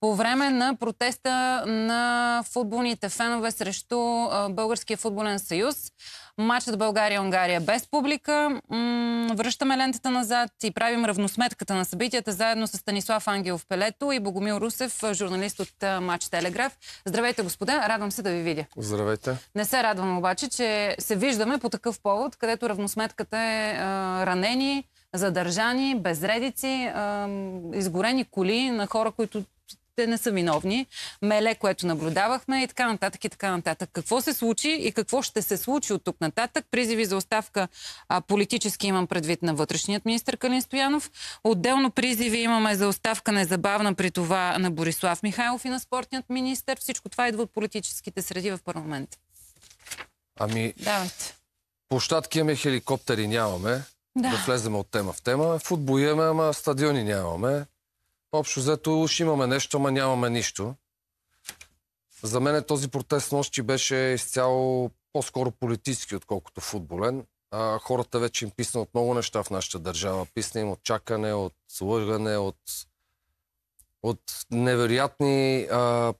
по време на протеста на футболните фенове срещу Българския футболен съюз. Матчът България-Унгария без публика. връщаме лентата назад и правим равносметката на събитията заедно с Станислав Ангелов Пелето и Богомил Русев, журналист от Матч Телеграф. Здравейте, господа, радвам се да ви видя. Здравейте. Не се радвам обаче, че се виждаме по такъв повод, където равносметката е ранени, задържани, безредици, изгорени коли на хора, които те не са виновни, меле, което наблюдавахме и така нататък и така нататък. Какво се случи и какво ще се случи от тук нататък? Призиви за оставка а, политически имам предвид на вътрешният министр Калин Стоянов. Отделно призиви имаме за оставка незабавна при това на Борислав Михайлов и на спортният министр. Всичко това идва от политическите среди в парламента. Ами, Давайте. площадки имаме, хеликоптери нямаме. Да. да влеземе от тема в тема. Футбол имаме, ама стадиони нямаме. Общо взето уж имаме нещо, ама нямаме нищо. За мен този протест нощи беше изцяло по-скоро политически, отколкото футболен. А, хората вече им писна от много неща в нашата държава. Писна им от чакане, от слъгане, от, от невероятни а,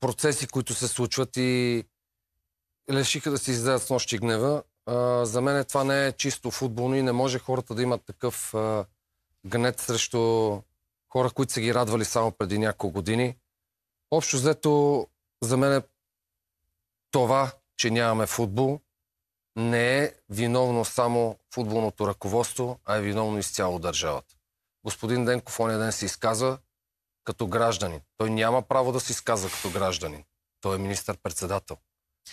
процеси, които се случват и лешиха да си издадат с нощи гнева. А, за мен това не е чисто футболно и не може хората да имат такъв а, гнет срещу хора, които са ги радвали само преди няколко години. Общо взето, за мен е това, че нямаме футбол, не е виновно само футболното ръководство, а е виновно изцяло държавата. Господин Денков оня ден се изказа като гражданин. Той няма право да се изказва като гражданин. Той е министър-председател.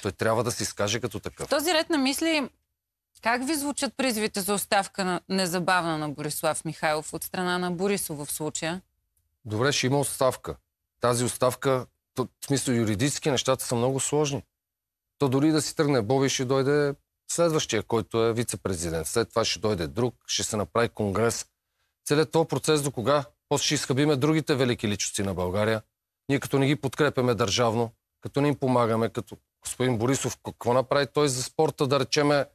Той трябва да се изкаже като такъв. В този ред на мисли, как ви звучат призвите за оставка на незабавна на Борислав Михайлов от страна на Борисов в случая? Добре, ще има оставка. Тази оставка, в смисъл юридически, нещата са много сложни. То дори да си тръгне Боби, ще дойде следващия, който е вице-президент. След това ще дойде друг, ще се направи конгрес. Целият този процес до кога? После ще изхъбиме другите велики личности на България. Ние като не ги подкрепяме държавно, като не им помагаме, като господин Борисов, какво направи той за спорта, да речеме,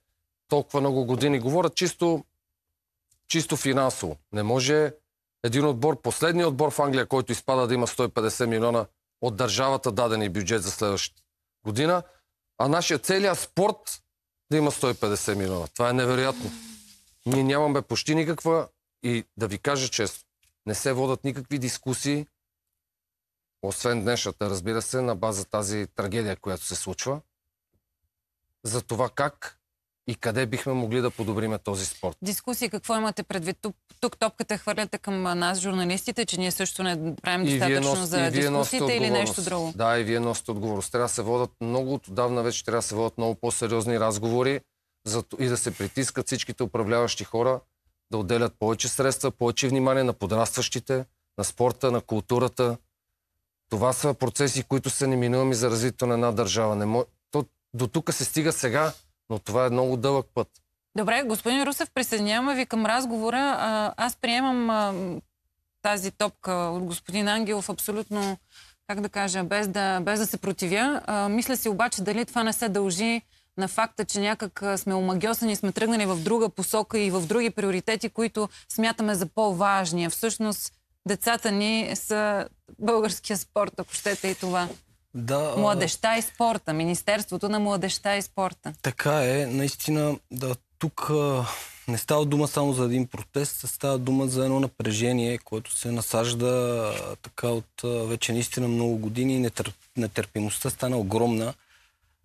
толкова много години говорят, чисто, чисто финансово. Не може един отбор, последният отбор в Англия, който изпада да има 150 милиона от държавата дадени бюджет за следващата година, а нашия целият спорт да има 150 милиона. Това е невероятно. Ние нямаме почти никаква и да ви кажа честно, не се водат никакви дискусии, освен днешната, разбира се, на база тази трагедия, която се случва, за това как и къде бихме могли да подобриме този спорт. Дискусии, какво имате предвид? Тук, тук топката хвърляте към нас, журналистите, че ние също не правим достатъчно нос, за дискусиите или нещо друго. Да, и вие носите отговорност. Трябва да се водят много, отдавна вече трябва да се водят много по-сериозни разговори за, и да се притискат всичките управляващи хора да отделят повече средства, повече внимание на подрастващите, на спорта, на културата. Това са процеси, които са неминуеми за развитието на една държава. Не мож... То, до тук се стига сега но това е много дълъг път. Добре, господин Русев, присъединяваме ви към разговора. Аз приемам тази топка от господин Ангелов абсолютно, как да кажа, без да, без да се противя. мисля си обаче дали това не се дължи на факта, че някак сме омагиосани, сме тръгнали в друга посока и в други приоритети, които смятаме за по-важни. Всъщност, децата ни са българския спорт, ако щете и това. Да, младеща и спорта, Министерството на младеща и спорта. Така е, наистина, да, тук а, не става дума само за един протест, става дума за едно напрежение, което се насажда а, така от а, вече наистина много години. Нетърп, нетърпимостта стана огромна.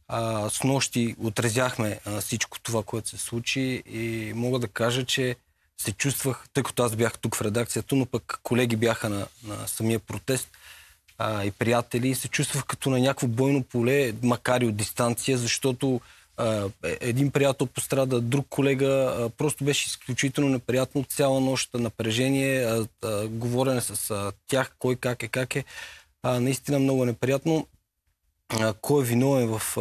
А, с нощи отрезяхме а, всичко това, което се случи и мога да кажа, че се чувствах, тъй като аз бях тук в редакцията, но пък колеги бяха на, на самия протест, а, и приятели и се чувствах като на някакво бойно поле, макар и от дистанция, защото а, е, един приятел пострада, друг колега, а, просто беше изключително неприятно цяла нощ напрежение, а, а, говорене с а, тях, кой как е, как е. А, наистина много неприятно. А, кой е виновен в, а,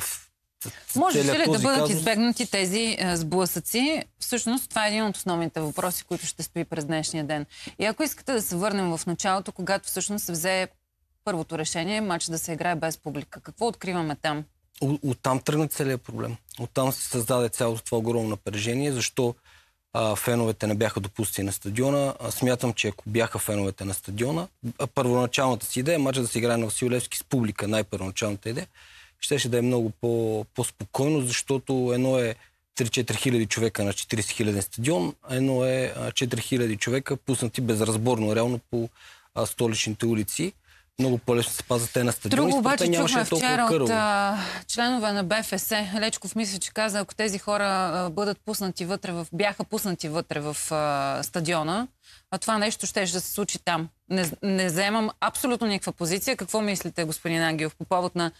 в може ли да бъдат казус... избегнати тези е, сблъсъци? Всъщност това е един от основните въпроси, които ще стои през днешния ден. И ако искате да се върнем в началото, когато всъщност се взе първото решение, матч да се играе без публика. Какво откриваме там? Оттам тръгна целият проблем. Оттам се създаде цялото това огромно напрежение, защо а, феновете не бяха допустени на стадиона. А, смятам, че ако бяха феновете на стадиона, първоначалната си идея е матч да се играе на Василевски с публика, най-първоначалната идея щеше да е много по, по-спокойно, защото едно е 3-4 хиляди човека на 40 хиляден стадион, а едно е 4 хиляди човека пуснати безразборно, реално по а, столичните улици. Много по-лесно се пазат те на стадион. Друго обаче чухме вчера от а, членове на БФС. Лечков мисля, че каза, ако тези хора а, бъдат пуснати вътре в, бяха пуснати вътре в а, стадиона, а това нещо ще да се случи там. Не, не заемам абсолютно никаква позиция. Какво мислите, господин Ангелов, по повод на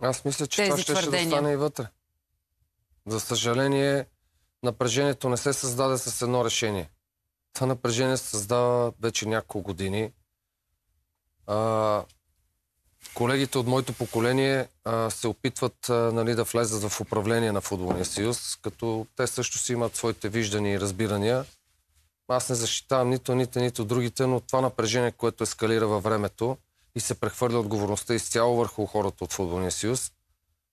аз мисля, че това ще, ще да стане и вътре. За съжаление, напрежението не се създаде с едно решение. Това напрежение се създава вече няколко години. А, колегите от моето поколение а, се опитват а, нали, да влезат в управление на Футболния съюз, като те също си имат своите виждания и разбирания. Аз не защитавам нито ните, нито другите, но това напрежение, което ескалира във времето, и се прехвърля отговорността изцяло върху хората от Футболния съюз,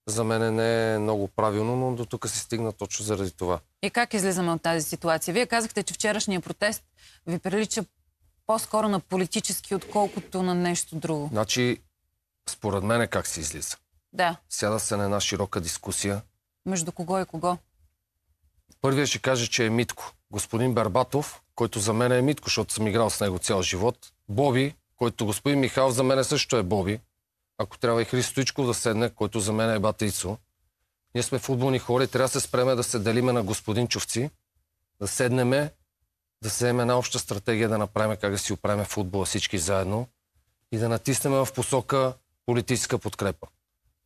за мен не е много правилно, но до тук се стигна точно заради това. И как излизаме от тази ситуация? Вие казахте, че вчерашния протест ви прилича по-скоро на политически, отколкото на нещо друго. Значи, според мен е как се излиза. Да. Сяда се на една широка дискусия. Между кого и кого? Първият ще каже, че е Митко. Господин Барбатов, който за мен е Митко, защото съм играл с него цял живот. Боби, който господин Михайлов за мен също е Боби. Ако трябва и Христо да седне, който за мен е Батицо. Ние сме футболни хора и трябва да се спреме да се делиме на господин Човци, да седнеме, да се вземе една обща стратегия да направим как да си оправим футбола всички заедно и да натиснем в посока политическа подкрепа.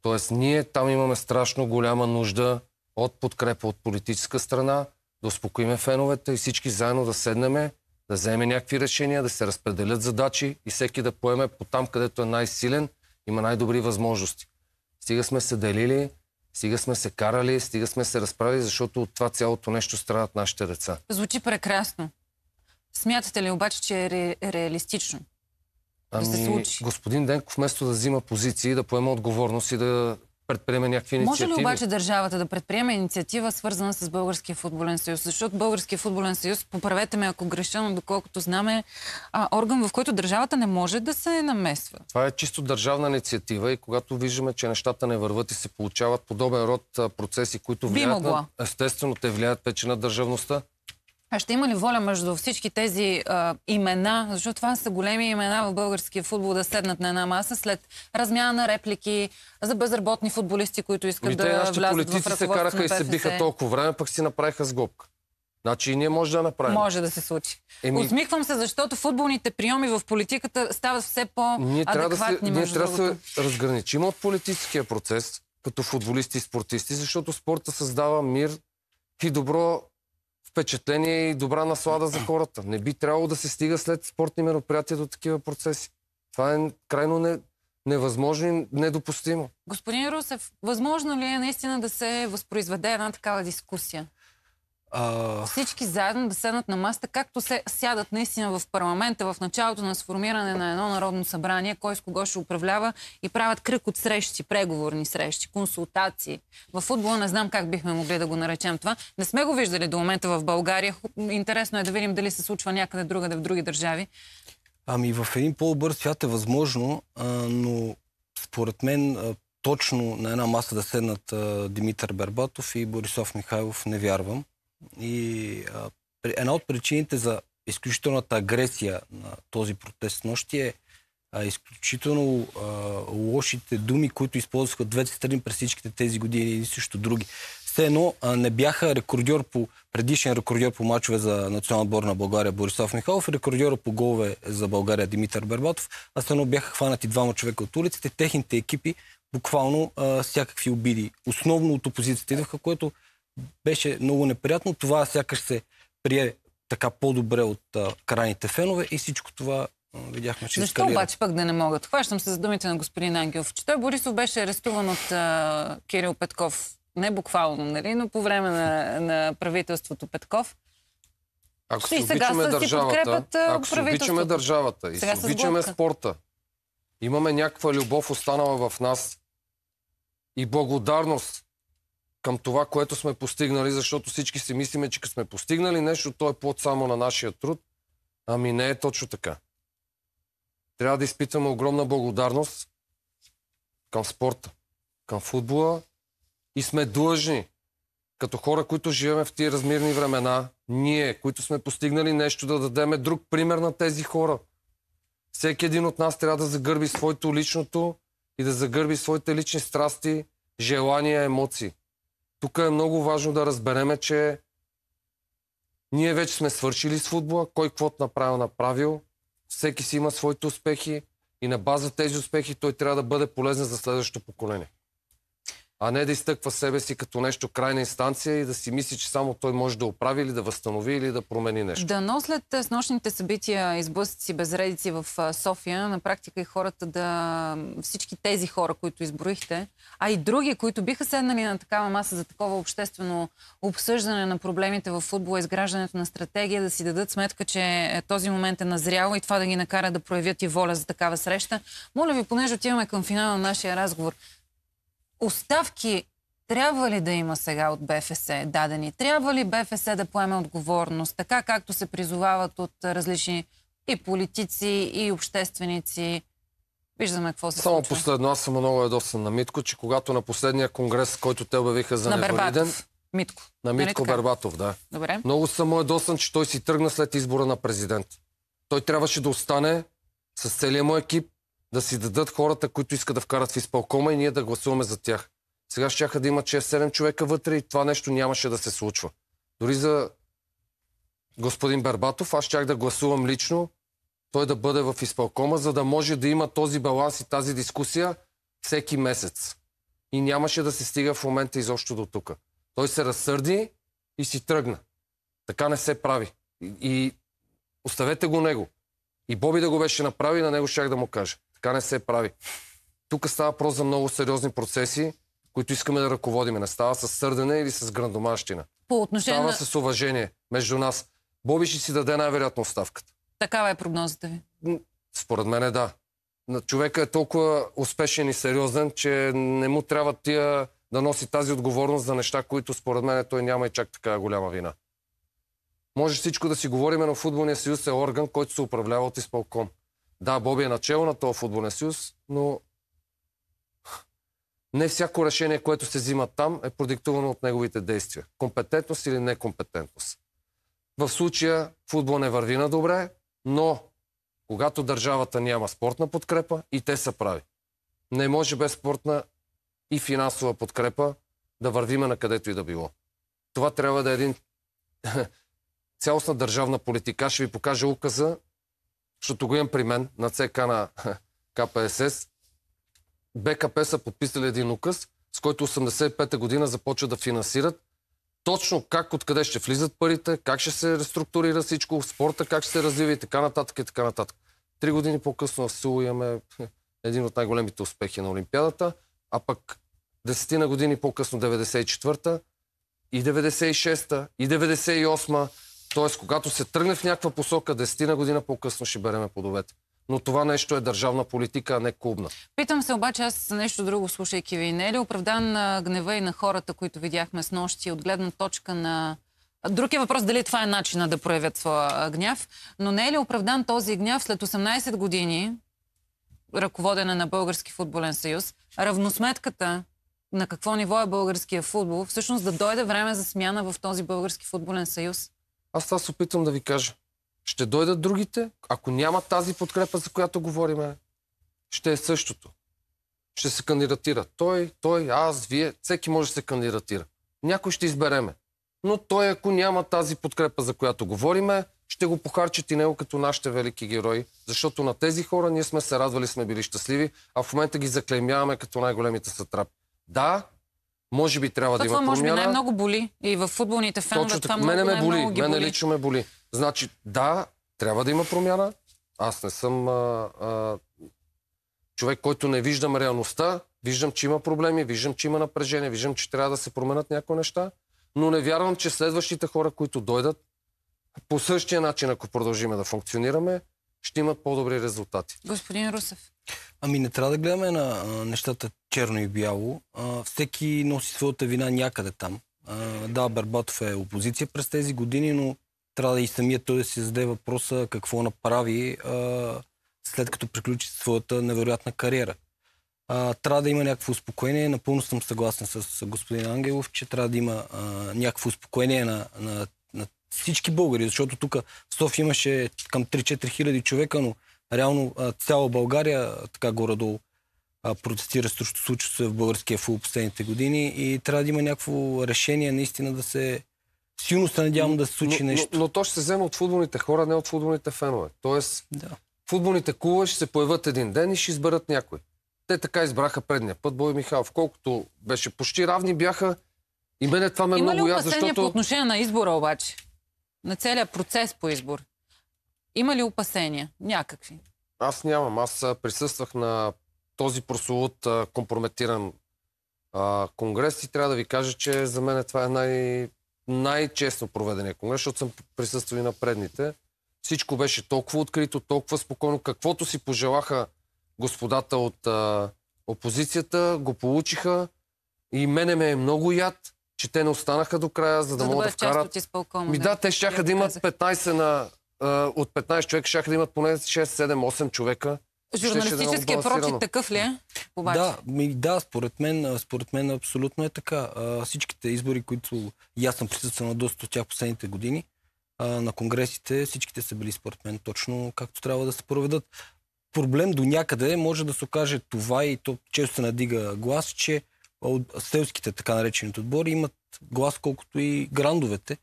Тоест, ние там имаме страшно голяма нужда от подкрепа от политическа страна, да успокоиме феновете и всички заедно да седнеме да вземе някакви решения, да се разпределят задачи и всеки да поеме по там, където е най-силен, има най-добри възможности. Стига сме се делили, стига сме се карали, стига сме се разправили, защото от това цялото нещо страдат нашите деца. Звучи прекрасно. Смятате ли обаче, че е ре, реалистично? Ами, да се ами, случи? господин Денков, вместо да взима позиции, да поема отговорност и да предприеме някакви инициативи. Може ли обаче държавата да предприеме инициатива, свързана с Българския футболен съюз? Защото Българския футболен съюз, поправете ме ако греша, но доколкото знаме, е орган, в който държавата не може да се намесва. Това е чисто държавна инициатива и когато виждаме, че нещата не върват и се получават подобен род процеси, които влияят... На... Естествено, те влияят вече на държавността. А ще има ли воля между всички тези а, имена, защото това са големи имена в българския футбол, да седнат на една маса след размяна на реплики за безработни футболисти, които искат Ми, да влязат в ръководството политици се караха и се биха толкова време, пък си направиха сглобка. Значи и ние може да направим. Може да се случи. Еми... Усмихвам се, защото футболните приеми в политиката стават все по-адекватни. Ние трябва да се разграничим от политическия процес като футболисти и спортисти, защото спорта създава мир и добро впечатление и добра наслада за хората. Не би трябвало да се стига след спортни мероприятия до такива процеси. Това е крайно не, невъзможно и недопустимо. Господин Русев, възможно ли е наистина да се възпроизведе една такава дискусия? А... Всички заедно да седнат на масата, както се сядат наистина в парламента в началото на сформиране на едно народно събрание, кой с кого ще управлява и правят кръг от срещи, преговорни срещи, консултации. В футбола не знам как бихме могли да го наречем това. Не сме го виждали до момента в България. Интересно е да видим дали се случва някъде другаде в други държави. Ами в един по бърз свят е възможно, а, но според мен а, точно на една маса да седнат а, Димитър Бербатов и Борисов Михайлов не вярвам. И а, една от причините за изключителната агресия на този протест нощи е а, изключително а, лошите думи, които използваха двете страни през всичките тези години и също други. Все едно а, не бяха рекордьор по, предишен рекордьор по мачове за национална отбор на България Борисов Михайлов, рекордьор по голове за България Димитър Бербатов, а все едно бяха хванати двама човека от улиците, техните екипи буквално а, всякакви обиди. Основно от опозицията идваха, което беше много неприятно. Това сякаш се прие така по-добре от а, крайните фенове и всичко това а, видяхме, че Защо обаче пък да не могат? Хващам се за думите на господин Ангелов, че той Борисов беше арестуван от а, Кирил Петков. Не буквално, нали, но по време на, на правителството Петков. Ако се обичаме държавата, ако се обичаме държавата и се обичаме спорта, имаме някаква любов останала в нас и благодарност към това, което сме постигнали, защото всички си мислиме, че като сме постигнали нещо, то е плод само на нашия труд. Ами не е точно така. Трябва да изпитваме огромна благодарност към спорта, към футбола и сме длъжни, като хора, които живеем в тия размирни времена, ние, които сме постигнали нещо, да дадеме друг пример на тези хора. Всеки един от нас трябва да загърби своето личното и да загърби своите лични страсти, желания, емоции тук е много важно да разбереме, че ние вече сме свършили с футбола, кой каквото направил, направил. Всеки си има своите успехи и на база тези успехи той трябва да бъде полезен за следващото поколение а не да изтъква себе си като нещо крайна инстанция и да си мисли, че само той може да оправи или да възстанови или да промени нещо. Да, но след е, нощните събития, изблъсъци, безредици в е, София, на практика и хората да... всички тези хора, които изброихте, а и други, които биха седнали на такава маса за такова обществено обсъждане на проблемите в футбола, изграждането на стратегия, да си дадат сметка, че е, този момент е назрял и това да ги накара да проявят и воля за такава среща. Моля ви, понеже отиваме към финала на нашия разговор, оставки трябва ли да има сега от БФС дадени? Трябва ли БФС да поеме отговорност, така както се призовават от различни и политици, и общественици? Виждаме какво се Само последно, аз съм много ядосан на Митко, че когато на последния конгрес, който те обявиха за на невалиден... Митко. На нали Митко нали Бербатов, да. Добре. Много съм му ядосан, че той си тръгна след избора на президент. Той трябваше да остане с целия му екип, да си дадат хората, които искат да вкарат в изпълкома и ние да гласуваме за тях. Сега ще да има 6-7 човека вътре и това нещо нямаше да се случва. Дори за господин Барбатов, аз щях да гласувам лично той да бъде в изпълкома, за да може да има този баланс и тази дискусия всеки месец. И нямаше да се стига в момента изобщо до тук. Той се разсърди и си тръгна. Така не се прави. И, и оставете го него. И Боби да го беше направи, на него щях да му кажа. Така не се прави. Тук става въпрос за много сериозни процеси, които искаме да ръководиме. Не става с сърдене или с грандомащина. По отношение става на... с уважение между нас. Боби ще си даде най-вероятно оставката. Такава е прогнозата ви? Според мен е да. Човека е толкова успешен и сериозен, че не му трябва тия да носи тази отговорност за неща, които според мен той няма и чак така голяма вина. Може всичко да си говорим, но Футболния съюз е орган, който се управлява от изпълком. Да, Боби е начало на този футболен съюз, но не всяко решение, което се взима там, е продиктовано от неговите действия. Компетентност или некомпетентност. В случая футбол не върви на добре, но когато държавата няма спортна подкрепа, и те са прави. Не може без спортна и финансова подкрепа да вървиме на където и да било. Това трябва да е един цялостна държавна политика. Ще ви покажа указа защото го имам при мен на ЦК на КПСС, БКП са подписали един указ, с който 85-та година започва да финансират точно как, откъде ще влизат парите, как ще се реструктурира всичко, спорта, как ще се развива и така нататък и така нататък. Три години по-късно в Силу имаме един от най-големите успехи на Олимпиадата, а пък десетина години по-късно 94-та и 96-та и 98-та Тоест, когато се тръгне в някаква посока, десетина година по-късно ще береме плодовете. Но това нещо е държавна политика, а не клубна. Питам се обаче аз за нещо друго, слушайки ви. Не е ли оправдан на гнева и на хората, които видяхме с нощи от гледна точка на... Друг е въпрос дали това е начина да проявят своя гняв, но не е ли оправдан този гняв след 18 години, ръководена на Български футболен съюз, равносметката на какво ниво е българския футбол, всъщност да дойде време за смяна в този Български футболен съюз? Аз това се опитвам да ви кажа. Ще дойдат другите, ако няма тази подкрепа, за която говориме, ще е същото. Ще се кандидатира. Той, той, аз, вие, всеки може да се кандидатира. Някой ще избереме. Но той, ако няма тази подкрепа, за която говориме, ще го похарчат и него като нашите велики герои, защото на тези хора ние сме се радвали, сме били щастливи, а в момента ги заклеймяваме като най-големите сатрапи. Да, може би трябва това да има промяна. Това може би най-много боли. И в футболните фенове Точно, това мене много, ме боли. Ги мене лично ме боли. Значи, да, трябва да има промяна. Аз не съм а, а, човек, който не виждам реалността. Виждам, че има проблеми, виждам, че има напрежение, виждам, че трябва да се променят някои неща. Но не вярвам, че следващите хора, които дойдат, по същия начин, ако продължиме да функционираме, ще имат по-добри резултати. Господин Русев. Ами не трябва да гледаме на нещата черно и бяло. А, всеки носи своята вина някъде там. А, да, Барбатов е опозиция през тези години, но трябва да и самия той да си зададе въпроса какво направи а, след като приключи своята невероятна кариера. А, трябва да има някакво успокоение. Напълно съм съгласен с господин Ангелов, че трябва да има а, някакво успокоение на, на, на всички българи, защото тук в София имаше към 3-4 хиляди човека, но реално цяла България така горе-долу протестира срещу случва се в българския футбол последните години и трябва да има някакво решение наистина да се... Силно се надявам да се случи но, нещо. Но, но, то ще се вземе от футболните хора, не от футболните фенове. Тоест, да. футболните клуба ще се появат един ден и ще изберат някой. Те така избраха предния път Бой Михайлов. Колкото беше почти равни бяха, и мене това ме Има много я, защото... Има ли по отношение на избора обаче? На целият процес по избор? Има ли опасения? Някакви? Аз нямам. Аз присъствах на този прословут компрометиран а, конгрес и трябва да ви кажа, че за мен това е най- най-честно проведения конгрес, защото съм присъствал и на предните. Всичко беше толкова открито, толкова спокойно. Каквото си пожелаха господата от а, опозицията, го получиха. И мене ме е много яд, че те не останаха до края, за да, да могат да вкарат... Ми да, нали? те щяха да имат 15 на от 15 човека ще да имат поне 6, 7, 8 човека. Е Журналистическият прочит такъв ли е? Обаче? Да, ми, да според, мен, според мен абсолютно е така. А, всичките избори, които и аз съм присъствал на доста от тях последните години, а, на конгресите, всичките са били според мен точно както трябва да се проведат. Проблем до някъде може да се окаже това и то често се надига глас, че от селските така наречените отбори имат глас колкото и грандовете,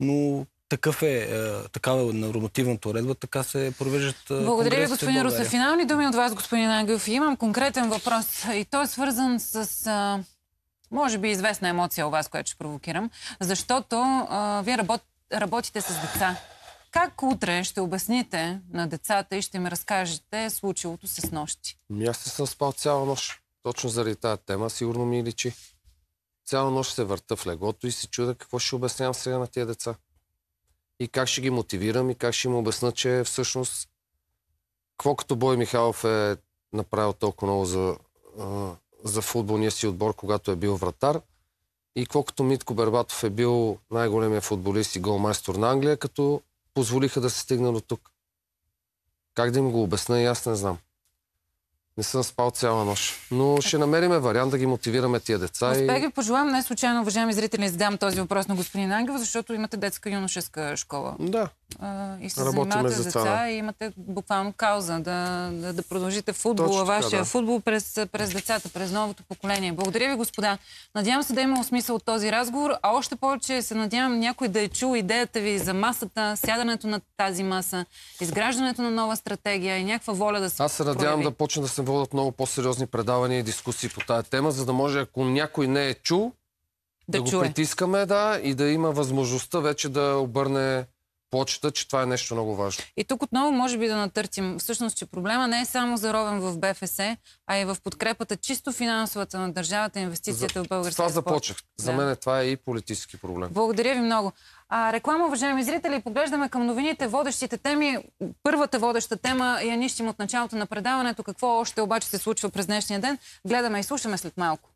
но такъв е, е такава е нормативната уредба, така се провеждат е, Благодаря ви, господин Русев. Финални думи от вас, господин Ангелов. Имам конкретен въпрос и той е свързан с е, може би известна емоция у вас, която ще провокирам, защото а, вие работ, работите с деца. Как утре ще обясните на децата и ще ми разкажете случилото с нощи? Ми аз не съм спал цяла нощ. Точно заради тази тема сигурно ми личи. Цяла нощ се върта в легото и се чуда какво ще обяснявам сега на тия деца и как ще ги мотивирам и как ще им обясна, че всъщност какво като Бой Михайлов е направил толкова много за, за футболния си отбор, когато е бил вратар и какво като Митко Бербатов е бил най-големия футболист и голмайстор на Англия, като позволиха да се стигна до тук. Как да им го обясна и аз не знам. Не съм спал цяла нощ. Но ще намериме вариант да ги мотивираме тия деца. Успех ви пожелавам. Не случайно, уважаеми зрители, задам този въпрос на господин Ангел, защото имате детска юношеска школа. Да и се занимавате за деца и имате буквално кауза да, да, да продължите футбола, Точно, вашия да. футбол през, през децата, през новото поколение. Благодаря ви, господа. Надявам се да е имало смисъл от този разговор, а още повече се надявам някой да е чул идеята ви за масата, сядането на тази маса, изграждането на нова стратегия и някаква воля да се Аз се надявам прояви. да почне да се водят много по-сериозни предавания и дискусии по тази тема, за да може, ако някой не е чул, да, да го притискаме, да, и да има възможността вече да обърне почета, че това е нещо много важно. И тук отново може би да натъртим всъщност, че проблема не е само заровен в БФС, а и в подкрепата чисто финансовата на държавата, инвестицията За... в българския Това спорт. започнах. Да. За мен е това е и политически проблем. Благодаря ви много. А, реклама, уважаеми зрители, поглеждаме към новините, водещите теми. Първата водеща тема я нищим от началото на предаването. Какво още обаче се случва през днешния ден? Гледаме и слушаме след малко.